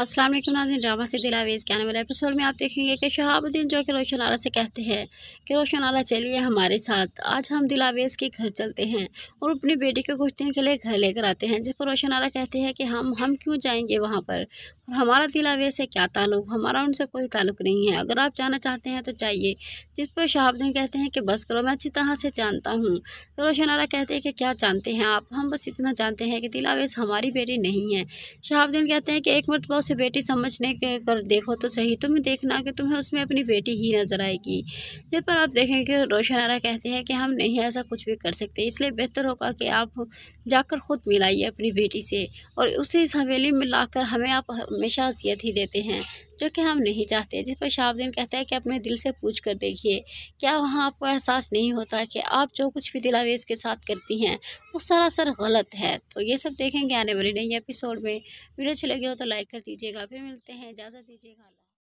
अस्सलाम वालेकुम नाजिन ड्रामा से दिलावेज़ के आने वाले एपिसोड में आप देखेंगे कि शहाबुद्दीन जो कि रोशन आला से कहते हैं कि रोशन आला चलिए हमारे साथ आज हम दिलावेज़ के घर चलते हैं और अपनी बेटी को कुछ दिन के लिए घर लेकर आते हैं जिस पर रोशन आला कहते हैं कि हम हम क्यों जाएंगे वहाँ पर और हमारा दिलावेज़ से क्या ताल्लुक हमारा उनसे कोई ताल्लुक नहीं है अगर आप जाना चाहते हैं तो चाहिए जिस पर शहाबुद्दीन कहते हैं कि बस करो मैं अच्छी तरह से जानता हूँ तो रोशन आला कहते हैं कि क्या जानते हैं आप हम बस इतना जानते हैं कि दिलावेज़ हमारी बेटी नहीं है शहाबुद्दीन कहते हैं कि एक मरतबा से बेटी समझने के कर देखो तो सही तुम्हें देखना कि तुम्हें उसमें अपनी बेटी ही नज़र आएगी जिस पर आप देखें कि रोशन आरा कहते हैं कि हम नहीं ऐसा कुछ भी कर सकते इसलिए बेहतर होगा कि आप जाकर ख़ुद मिलाइए अपनी बेटी से और उसे इस हवेली में ला हमें आप हमेशा अजियत ही देते हैं जो कि हम नहीं चाहते जिस पर शाहबुद्दीन कहता है कि अपने दिल से पूछ कर देखिए क्या वहाँ आपको एहसास नहीं होता कि आप जो कुछ भी दिलावेज के साथ करती हैं वो सरासर गलत है तो ये सब देखेंगे आने वाले नई एपिसोड में वीडियो अच्छी लगी हो तो लाइक कर दीजिएगा फिर मिलते हैं इजाज़त दीजिएगा